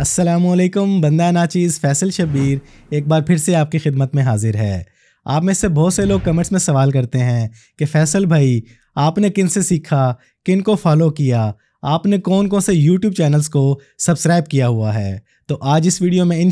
असलकम बंदा नाचीज़ फैसल शबीर एक बार फिर से आपकी खिदमत में हाजिर है आप में से बहुत से लोग कमेंट्स में सवाल करते हैं कि फैसल भाई आपने किन से सीखा किन को फॉलो किया आपने कौन कौन से यूट्यूब चैनल्स को सब्सक्राइब किया हुआ है तो आज इस वीडियो में इन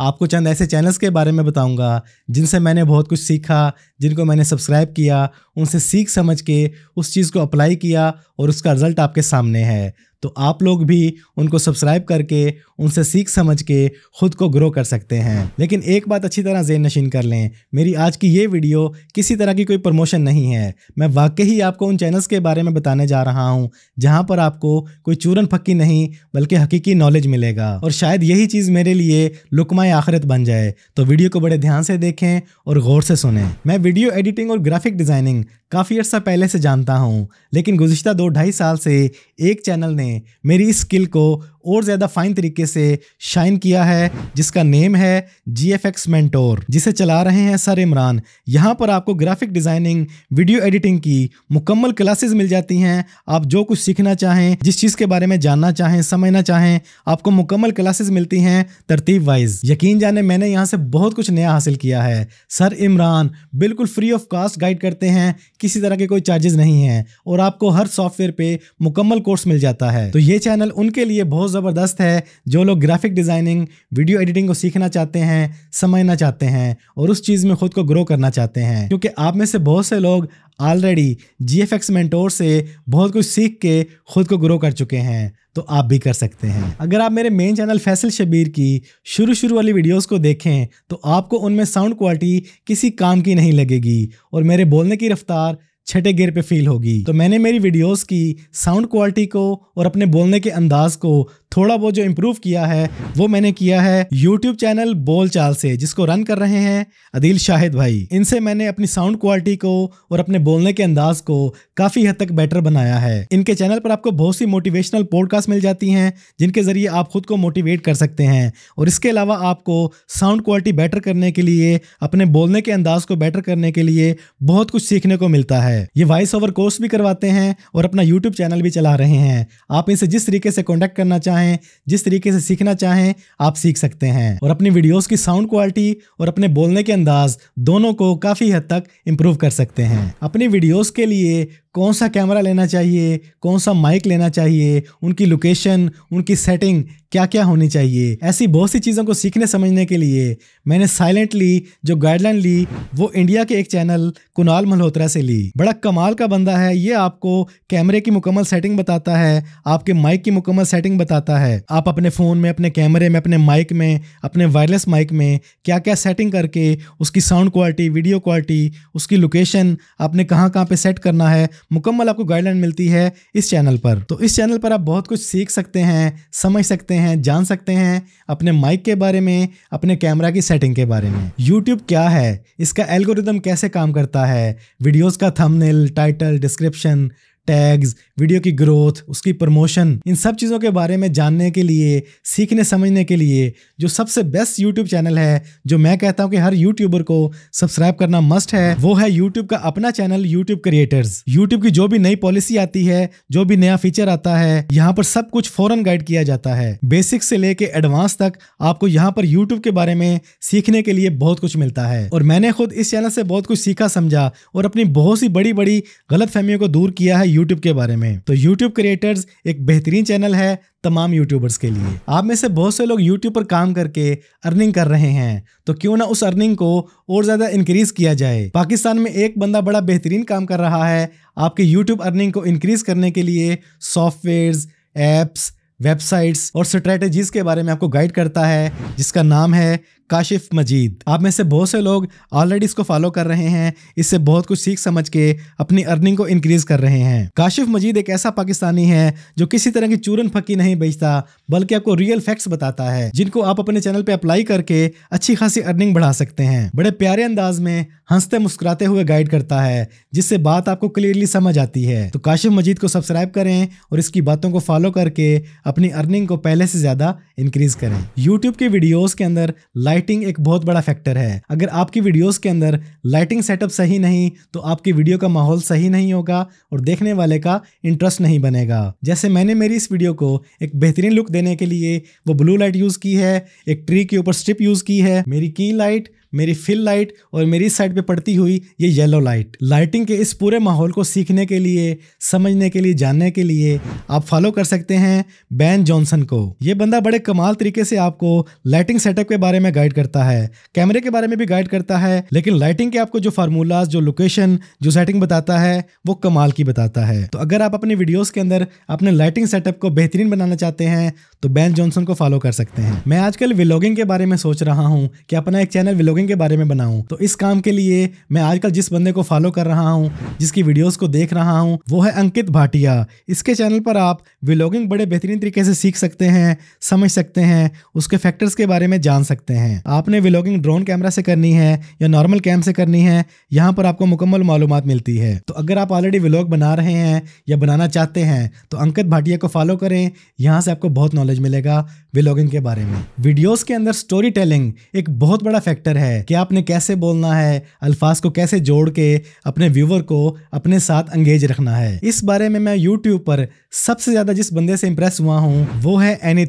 आपको चंद ऐसे चैनल्स के बारे में बताऊंगा जिनसे मैंने बहुत कुछ सीखा जिनको मैंने सब्सक्राइब किया उनसे सीख समझ के उस चीज़ को अप्लाई किया और उसका रिज़ल्ट आपके सामने है तो आप लोग भी उनको सब्सक्राइब करके उनसे सीख समझ के ख़ुद को ग्रो कर सकते हैं लेकिन एक बात अच्छी तरह जेन नशीन कर लें मेरी आज की ये वीडियो किसी तरह की कोई प्रमोशन नहीं है मैं वाकई ही आपको उन चैनल्स के बारे में बताने जा रहा हूँ जहाँ पर आपको कोई चूरन फक्की नहीं बल्कि हकीकी नॉलेज मिलेगा और शायद शायद यही चीज़ मेरे लिए लुकमा आखिरत बन जाए तो वीडियो को बड़े ध्यान से देखें और गौर से सुने मैं वीडियो एडिटिंग और ग्राफिक डिज़ाइनिंग काफ़ी अर्सा पहले से जानता हूँ लेकिन गुज्त दो ढाई साल से एक चैनल ने मेरी इस स्किल को और ज़्यादा फाइन तरीके से शाइन किया है जिसका नेम है जी एफ एक्स मैंटोर जिसे चला रहे हैं सर इमरान यहाँ पर आपको ग्राफिक डिज़ाइनिंग वीडियो एडिटिंग की मुकम्मल क्लासेज़ मिल जाती हैं आप जो कुछ सीखना चाहें जिस चीज़ के बारे में जानना चाहें समझना चाहें आपको मुकम्मल क्लासेस मिलती हैं तरतीब वाइज यकीन जाने मैंने यहाँ से बहुत कुछ नया हासिल किया है सर इमरान बिल्कुल फ्री ऑफ कास्ट गाइड करते हैं किसी तरह के कोई चार्जेस नहीं है और आपको हर सॉफ्टवेयर पे मुकम्मल कोर्स मिल जाता है तो ये चैनल उनके लिए बहुत ज़बरदस्त है जो लोग ग्राफिक डिज़ाइनिंग वीडियो एडिटिंग को सीखना चाहते हैं समझना चाहते हैं और उस चीज़ में खुद को ग्रो करना चाहते हैं क्योंकि आप में से बहुत से लोग already G F X mentor से बहुत कुछ सीख के खुद को ग्रो कर चुके हैं तो आप भी कर सकते हैं अगर आप मेरे मेन चैनल फैसल शबीर की शुरू शुरू वाली वीडियोस को देखें तो आपको उनमें साउंड क्वालिटी किसी काम की नहीं लगेगी और मेरे बोलने की रफ्तार छठे गियर पे फील होगी तो मैंने मेरी वीडियोस की साउंड क्वालिटी को और अपने बोलने के अंदाज को थोड़ा बहुत जो इम्प्रूव किया है वो मैंने किया है यूट्यूब चैनल बोलचाल से जिसको रन कर रहे हैं अदिल शाहिद भाई इनसे मैंने अपनी साउंड क्वालिटी को और अपने बोलने के अंदाज को काफी हद तक बेटर बनाया है इनके चैनल पर आपको बहुत सी मोटिवेशनल पॉडकास्ट मिल जाती हैं जिनके जरिए आप खुद को मोटिवेट कर सकते हैं और इसके अलावा आपको साउंड क्वालिटी बेटर करने के लिए अपने बोलने के अंदाज को बेटर करने के लिए बहुत कुछ सीखने को मिलता है ये वॉइस ओवर कोर्स भी करवाते हैं और अपना यूट्यूब चैनल भी चला रहे हैं आप इनसे जिस तरीके से कॉन्टेक्ट करना चाहें चाहें जिस तरीके से सीखना चाहें आप सीख सकते हैं और अपनी वीडियोस की साउंड क्वालिटी और अपने बोलने के अंदाज दोनों को काफ़ी हद तक इम्प्रूव कर सकते हैं अपनी वीडियोस के लिए कौन सा कैमरा लेना चाहिए कौन सा माइक लेना चाहिए उनकी लोकेशन उनकी सेटिंग क्या क्या होनी चाहिए ऐसी बहुत सी चीज़ों को सीखने समझने के लिए मैंने साइलेंटली जो गाइडलाइन ली वो इंडिया के एक चैनल कुणाल मल्होत्रा से ली बड़ा कमाल का बंदा है ये आपको कैमरे की मुकम्मल सेटिंग बताता है आपके माइक की मुकम्मल सेटिंग बताता सकता है आप अपने फ़ोन में अपने कैमरे में अपने माइक में अपने वायरलेस माइक में क्या क्या सेटिंग करके उसकी साउंड क्वालिटी वीडियो क्वालिटी उसकी लोकेशन आपने कहाँ कहाँ पे सेट करना है मुकम्मल आपको गाइडलाइन मिलती है इस चैनल पर तो इस चैनल पर आप बहुत कुछ सीख सकते हैं समझ सकते हैं जान सकते हैं अपने माइक के बारे में अपने कैमरा की सेटिंग के बारे में यूट्यूब क्या है इसका एल्गोरिदम कैसे काम करता है वीडियोज़ का thumbnail title description tags video की ग्रोथ उसकी प्रमोशन इन सब चीज़ों के बारे में जानने के लिए सीखने समझने के लिए जो सबसे बेस्ट यूट्यूब चैनल है जो मैं कहता हूँ कि हर यूट्यूबर को सब्सक्राइब करना मस्ट है वो है यूट्यूब का अपना चैनल यूट्यूब क्रिएटर्स यूट्यूब की जो भी नई पॉलिसी आती है जो भी नया फीचर आता है यहाँ पर सब कुछ फॉरन गाइड किया जाता है बेसिक से लेके एडवांस तक आपको यहाँ पर यूट्यूब के बारे में सीखने के लिए बहुत कुछ मिलता है और मैंने खुद इस चैनल से बहुत कुछ सीखा समझा और अपनी बहुत सी बड़ी बड़ी गलत को दूर किया है यूट्यूब के बारे में तो यूट्यूब क्रिएटर्स एक बेहतरीन चैनल है तमाम यूट्यूबर्स के लिए आप में से बहुत से लोग यूट्यूब पर काम करके अर्निंग कर रहे हैं तो क्यों ना उस अर्निंग को और ज़्यादा इंक्रीज किया जाए पाकिस्तान में एक बंदा बड़ा बेहतरीन काम कर रहा है आपके यूट्यूब अर्निंग को इंक्रीज करने के लिए सॉफ्टवेयर एप्स वेबसाइट्स और स्ट्रेटेजीज के बारे में आपको गाइड करता है जिसका नाम है काशिफ मजीद आप में से बहुत से लोग ऑलरेडी इसको फॉलो कर रहे हैं इससे बहुत कुछ सीख समझ के अपनी अर्निंग को इंक्रीज कर रहे हैं काशिफ मजीद एक ऐसा पाकिस्तानी है जो किसी तरह की चूरन फकी नहीं बेचता बल्कि आपको रियल फैक्ट्स बताता है जिनको आप अपने चैनल पे अप्लाई करके अच्छी खासी अर्निंग बढ़ा सकते हैं बड़े प्यारे अंदाज में हंसते मुस्कुराते हुए गाइड करता है जिससे बात आपको क्लियरली समझ आती है तो काशिफ मजीद को सब्सक्राइब करें और इसकी बातों को फॉलो करके अपनी अर्निंग को पहले से ज्यादा इंक्रीज करें यूट्यूब के वीडियोज के अंदर लाइट लाइटिंग एक बहुत बड़ा फैक्टर है अगर आपकी वीडियोस के अंदर लाइटिंग सेटअप सही नहीं तो आपकी वीडियो का माहौल सही नहीं होगा और देखने वाले का इंटरेस्ट नहीं बनेगा जैसे मैंने मेरी इस वीडियो को एक बेहतरीन लुक देने के लिए वो ब्लू लाइट यूज़ की है एक ट्री के ऊपर स्ट्रिप यूज़ की है मेरी की लाइट मेरी फिल लाइट और मेरी साइड पे पड़ती हुई ये येलो लाइट लाइटिंग के इस पूरे माहौल को सीखने के लिए समझने के लिए जानने के लिए आप फॉलो कर सकते हैं बैन जॉनसन को ये बंदा बड़े कमाल तरीके से आपको लाइटिंग सेटअप के बारे में गाइड करता है कैमरे के बारे में भी गाइड करता है लेकिन लाइटिंग के आपको जो फार्मूलाज जो लोकेशन जो सेटिंग बताता है वो कमाल की बताता है तो अगर आप अपने वीडियोस के अंदर अपने लाइटिंग सेटअप को बेहतरीन बनाना चाहते हैं तो बैन जॉनसन को फॉलो कर सकते हैं मैं आजकल विलॉगिंग के बारे में सोच रहा हूँ कि अपना एक चैनल विलॉगिंग ब्लॉगिंग के बारे में बनाऊँ तो इस काम के लिए मैं आजकल जिस बंदे को फॉलो कर रहा हूँ जिसकी वीडियोस को देख रहा हूँ वो है अंकित भाटिया इसके चैनल पर आप व्लॉगिंग बड़े बेहतरीन तरीके से सीख सकते हैं समझ सकते हैं उसके फैक्टर्स के बारे में जान सकते हैं आपने व्लॉगिंग ड्रोन कैमरा से करनी है या नॉर्मल कैम से करनी है यहाँ पर आपको मुकम्मल मालूम मिलती है तो अगर आप ऑलरेडी व्लॉग बना रहे हैं या बनाना चाहते हैं तो अंकित भाटिया को फॉलो करें यहाँ से आपको बहुत नॉलेज मिलेगा ब्लॉगिंग के बारे में वीडियोस के अंदर स्टोरी टेलिंग एक बहुत बड़ा फैक्टर है कि आपने कैसे बोलना है अल्फाज को कैसे जोड़ के अपने व्यूवर को अपने साथ अंगेज रखना है इस बारे में मैं यूट्यूब पर सबसे ज्यादा जिस बंदे से इंप्रेस हुआ हूँ वो है एनी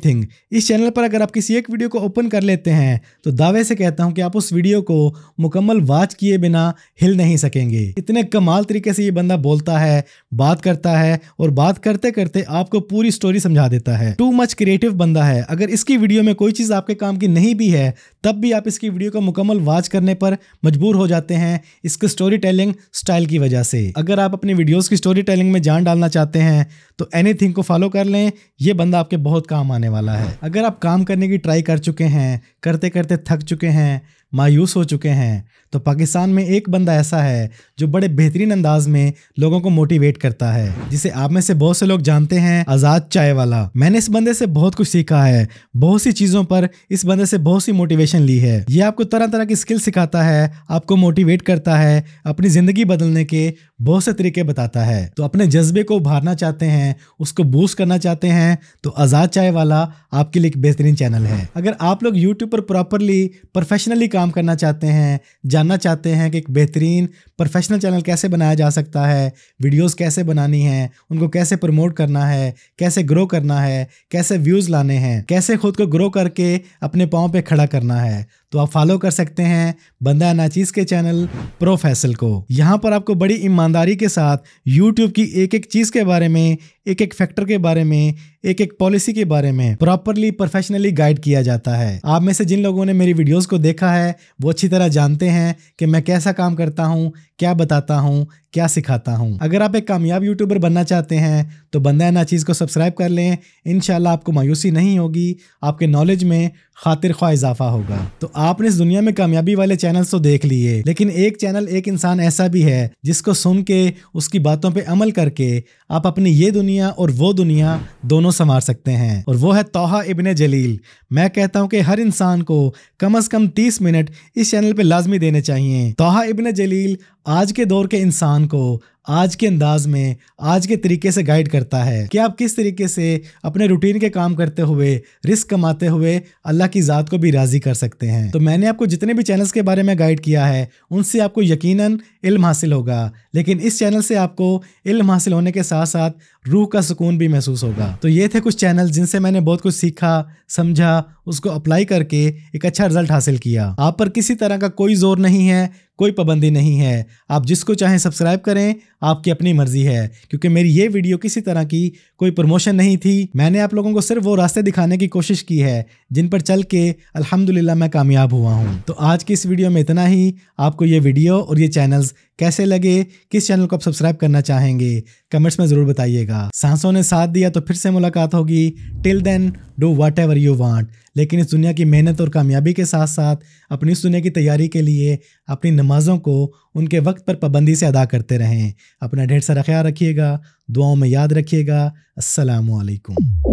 इस चैनल पर अगर आप किसी एक वीडियो को ओपन कर लेते हैं तो दावे से कहता हूँ कि आप उस वीडियो को मुकम्मल वाच किए बिना हिल नहीं सकेंगे इतने कमाल तरीके से ये बंदा बोलता है बात करता है और बात करते करते आपको पूरी स्टोरी समझा देता है टू मच क्रिएटिव बंदा है अगर इसकी वीडियो में कोई चीज़ आपके काम की नहीं भी है तब भी आप इसकी वीडियो को मुकम्मल वाच करने पर मजबूर हो जाते हैं इसके स्टोरी टेलिंग स्टाइल की वजह से अगर आप अपनी वीडियोज़ की स्टोरी टेलिंग में जान डालना चाहते हैं तो एनी को फॉलो कर लें ये बंदा आपके बहुत काम आने वाला है अगर आप काम करने की ट्राई कर चुके हैं करते करते थक चुके हैं मायूस हो चुके हैं तो पाकिस्तान में एक बंदा ऐसा है जो बड़े बेहतरीन अंदाज में लोगों को मोटिवेट करता है जिसे आप में से बहुत से लोग जानते हैं आज़ाद चाय वाला मैंने इस बंदे से बहुत कुछ सीखा है बहुत सी चीज़ों पर इस बंदे से बहुत सी मोटिवेशन ली है ये आपको तरह तरह की स्किल सिखाता है आपको मोटिवेट करता है अपनी ज़िंदगी बदलने के बहुत से तरीके बताता है तो अपने जज्बे को उभारना चाहते हैं उसको बूस्ट करना चाहते हैं तो आज़ाद चाय वाला आपके लिए एक बेहतरीन चैनल है अगर आप लोग यूट्यूब पर प्रॉपरली प्रोफेशनली काम काम करना चाहते हैं जानना चाहते हैं कि एक बेहतरीन प्रोफेशनल चैनल कैसे बनाया जा सकता है वीडियोस कैसे बनानी है उनको कैसे प्रमोट करना है कैसे ग्रो करना है कैसे व्यूज़ लाने हैं कैसे खुद को ग्रो करके अपने पाँव पर खड़ा करना है तो आप फॉलो कर सकते हैं बंदा नाचीज के चैनल प्रोफेसल को यहाँ पर आपको बड़ी ईमानदारी के साथ यूट्यूब की एक एक चीज़ के बारे में एक एक फैक्टर के बारे में एक एक पॉलिसी के बारे में प्रॉपरली प्रोफेशनली गाइड किया जाता है आप में से जिन लोगों ने मेरी वीडियोस को देखा है वो अच्छी तरह जानते हैं कि मैं कैसा काम करता हूँ क्या बताता हूँ क्या सिखाता हूँ अगर आप एक कामयाब यूट्यूबर बनना चाहते हैं तो बंदा ना चीज़ को सब्सक्राइब कर लें इन आपको मायूसी नहीं होगी आपके नॉलेज में खातिर ख्वा इजाफा होगा तो आपने इस दुनिया में कामयाबी वाले चैनल तो देख लिए लेकिन एक चैनल एक इंसान ऐसा भी है जिसको सुन के उसकी बातों पर अमल करके आप अपनी ये दुनिया और वो दुनिया दोनों संवार सकते हैं और वो है तोहा इबन जलील मैं कहता हूँ कि हर इंसान को कम अज कम तीस मिनट इस चैनल पर लाजमी देने चाहिए तोहा इबन जलील आज के दौर के इंसान को आज के अंदाज में आज के तरीके से गाइड करता है कि आप किस तरीके से अपने रूटीन के काम करते हुए रिस्क कमाते हुए अल्लाह की ज़ात को भी राज़ी कर सकते हैं तो मैंने आपको जितने भी चैनल्स के बारे में गाइड किया है उनसे आपको यकीनन इल्म हासिल होगा लेकिन इस चैनल से आपको इल्म हासिल होने के साथ साथ रूह का सुकून भी महसूस होगा तो ये थे कुछ चैनल जिनसे मैंने बहुत कुछ सीखा समझा उसको अप्लाई करके एक अच्छा रिजल्ट हासिल किया आप पर किसी तरह का कोई जोर नहीं है कोई पाबंदी नहीं है आप जिसको चाहें सब्सक्राइब करें आपकी अपनी मर्जी है क्योंकि मेरी ये वीडियो किसी तरह की कोई प्रमोशन नहीं थी मैंने आप लोगों को सिर्फ वो रास्ते दिखाने की कोशिश की है जिन पर चल के अल्हम्दुलिल्लाह मैं कामयाब हुआ हूँ तो आज की इस वीडियो में इतना ही आपको ये वीडियो और ये चैनल्स कैसे लगे किस चैनल को आप सब्सक्राइब करना चाहेंगे कमेंट्स में ज़रूर बताइएगा सांसों ने साथ दिया तो फिर से मुलाकात होगी till then do whatever you want लेकिन इस दुनिया की मेहनत और कामयाबी के साथ साथ अपनी इस दुनिया की तैयारी के लिए अपनी नमाज़ों को उनके वक्त पर पाबंदी से अदा करते रहें अपना ढेर सारा ख्याल रखिएगा दुआओं में याद रखिएगा असलकुम